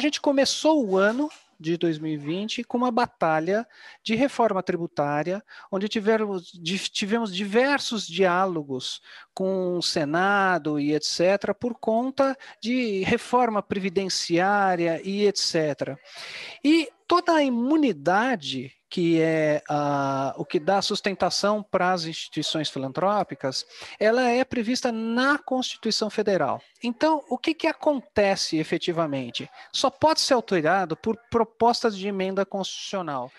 a gente começou o ano de 2020 com uma batalha de reforma tributária, onde tivemos, tivemos diversos diálogos com o Senado e etc., por conta de reforma previdenciária e etc. E toda a imunidade que é a, o que dá sustentação para as instituições filantrópicas, ela é prevista na Constituição Federal. Então, o que, que acontece efetivamente? Só pode ser alterado por propostas de emenda constitucional.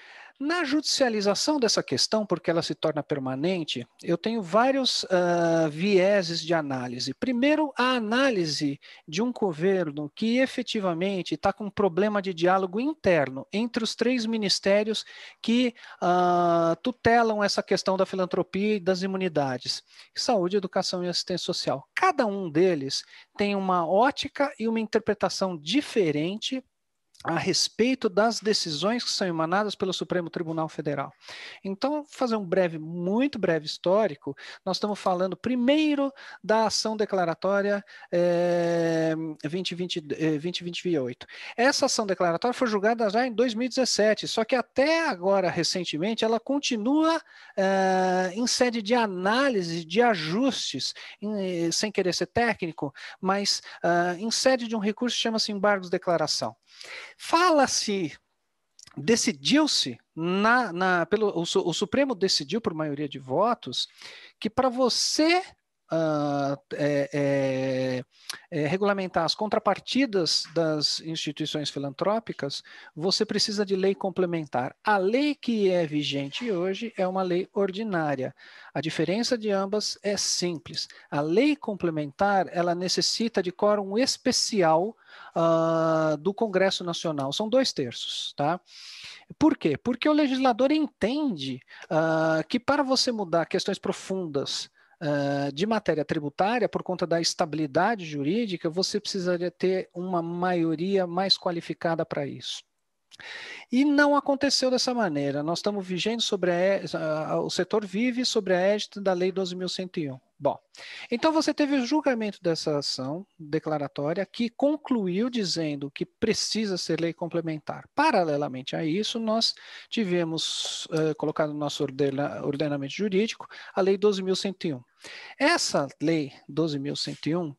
Na judicialização dessa questão, porque ela se torna permanente, eu tenho vários uh, vieses de análise. Primeiro, a análise de um governo que efetivamente está com um problema de diálogo interno entre os três ministérios que uh, tutelam essa questão da filantropia e das imunidades: saúde, educação e assistência social. Cada um deles tem uma ótica e uma interpretação diferente a respeito das decisões que são emanadas pelo Supremo Tribunal Federal. Então, fazer um breve, muito breve histórico, nós estamos falando primeiro da ação declaratória é, 2020, 2028. Essa ação declaratória foi julgada já em 2017, só que até agora, recentemente, ela continua é, em sede de análise, de ajustes, em, eh, sem querer ser técnico, mas é, em sede de um recurso que chama-se embargos declaração. Fala-se, assim, decidiu-se, na, na, pelo, o, o Supremo decidiu por maioria de votos, que para você uh, é, é, regulamentar as contrapartidas das instituições filantrópicas, você precisa de lei complementar. A lei que é vigente hoje é uma lei ordinária. A diferença de ambas é simples. A lei complementar ela necessita de quórum especial uh, do Congresso Nacional. São dois terços, tá? Por quê? Porque o legislador entende uh, que para você mudar questões profundas ah, de matéria tributária, por conta da estabilidade jurídica, você precisaria ter uma maioria mais qualificada para isso. E não aconteceu dessa maneira. Nós estamos vigendo sobre a, ah, o setor vive sobre a égide da Lei 12.101. Bom, então você teve o julgamento dessa ação declaratória que concluiu dizendo que precisa ser lei complementar. Paralelamente a isso, nós tivemos uh, colocado no nosso ordena ordenamento jurídico a Lei 12.101. Essa Lei 12.101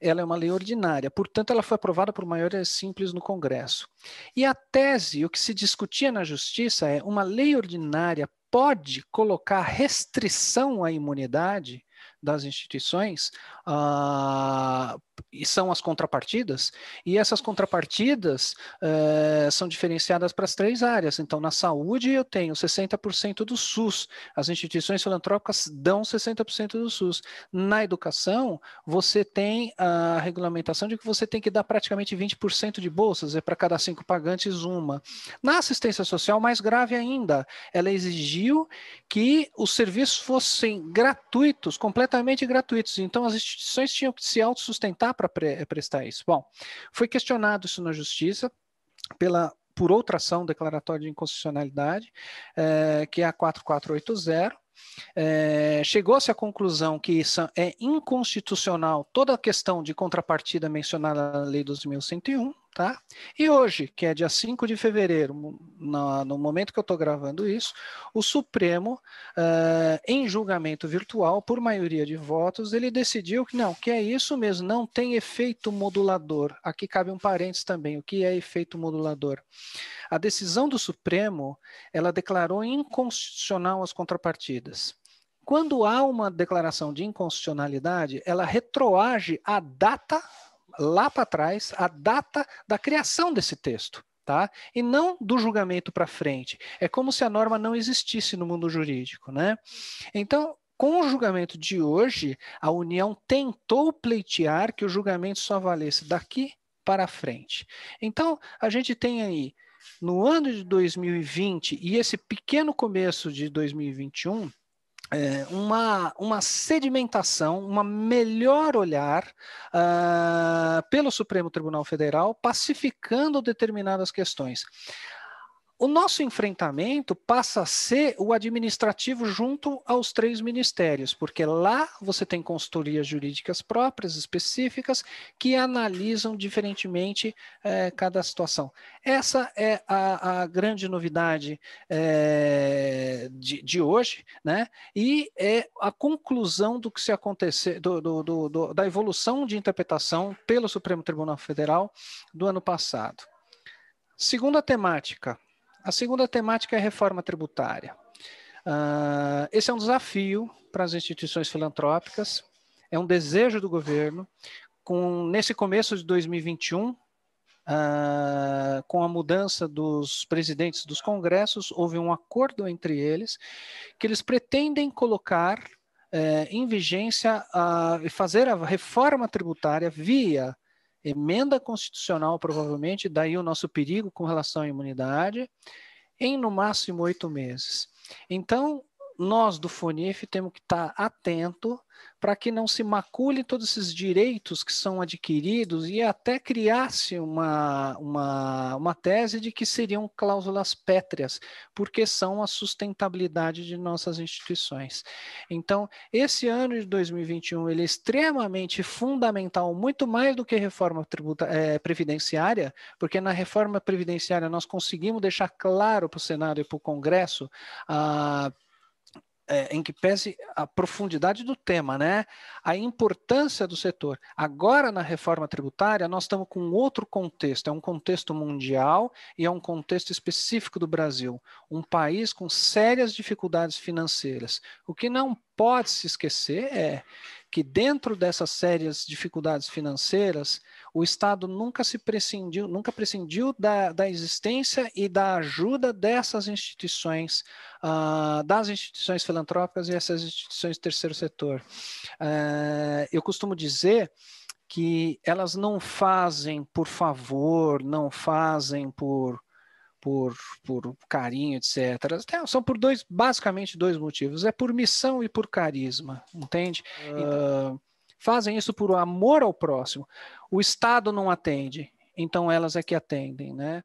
ela é uma lei ordinária, portanto, ela foi aprovada por maioria simples no Congresso. E a tese, o que se discutia na Justiça é uma lei ordinária pode colocar restrição à imunidade das instituições uh, são as contrapartidas, e essas contrapartidas uh, são diferenciadas para as três áreas. Então, na saúde, eu tenho 60% do SUS, as instituições filantrópicas dão 60% do SUS. Na educação, você tem a regulamentação de que você tem que dar praticamente 20% de bolsas, é para cada cinco pagantes uma. Na assistência social, mais grave ainda, ela exigiu que os serviços fossem gratuitos, completamente completamente gratuitos. Então, as instituições tinham que se autossustentar para pre eh, prestar isso. Bom, foi questionado isso na justiça pela por outra ação declaratória de inconstitucionalidade, eh, que é a 4480. Eh, chegou-se à conclusão que isso é inconstitucional toda a questão de contrapartida mencionada na Lei 2101, Tá? E hoje, que é dia 5 de fevereiro, no, no momento que eu estou gravando isso, o Supremo, uh, em julgamento virtual, por maioria de votos, ele decidiu que não, que é isso mesmo, não tem efeito modulador. Aqui cabe um parênteses também, o que é efeito modulador? A decisão do Supremo, ela declarou inconstitucional as contrapartidas. Quando há uma declaração de inconstitucionalidade, ela retroage a data lá para trás a data da criação desse texto. Tá? E não do julgamento para frente. É como se a norma não existisse no mundo jurídico, né? Então, com o julgamento de hoje, a União tentou pleitear que o julgamento só valesse daqui para frente. Então, a gente tem aí no ano de 2020 e esse pequeno começo de 2021, é, uma, uma sedimentação, uma melhor olhar uh, pelo Supremo Tribunal Federal, pacificando determinadas questões. O nosso enfrentamento passa a ser o administrativo junto aos três ministérios, porque lá você tem consultorias jurídicas próprias, específicas, que analisam diferentemente é, cada situação. Essa é a, a grande novidade é, de, de, hoje, né? e é a conclusão do que se aconteceu do, do, do, da evolução de interpretação pelo Supremo Tribunal Federal do ano passado. Segunda temática, a segunda temática é reforma tributária. Uh, esse é um desafio para as instituições filantrópicas, é um desejo do governo. Com, nesse começo de 2021, uh, ah, com a mudança dos presidentes dos congressos, houve um acordo entre eles que eles pretendem colocar uh, em vigência ah, e fazer a reforma tributária via emenda constitucional, provavelmente, daí o nosso perigo com relação à imunidade, em no máximo oito meses. Então, nós do FUNIF temos que estar atento para que não se macule todos esses direitos que são adquiridos e até criasse uma, uma, uma tese de que seriam cláusulas pétreas, porque são a sustentabilidade de nossas instituições. Então, esse ano de 2021 ele é extremamente fundamental, muito mais do que reforma tributa, é, previdenciária, porque na reforma previdenciária nós conseguimos deixar claro para o Senado e para o Congresso a ah, é, em que pese a profundidade do tema, né? a importância do setor. Agora, na reforma tributária, nós estamos com outro contexto, é um contexto mundial e é um contexto específico do Brasil, um país com sérias dificuldades financeiras. O que não pode se esquecer é que dentro dessas sérias dificuldades financeiras, o Estado nunca se prescindiu, nunca prescindiu da, da existência e da ajuda dessas instituições, uh, das instituições filantrópicas e essas instituições do terceiro setor. Uh, eu costumo dizer que elas não fazem por favor, não fazem por por, por carinho, etc. São por dois, basicamente dois motivos. É por missão e por carisma, entende? Uh... fazem isso por amor ao próximo. O Estado não atende, então elas é que atendem, né?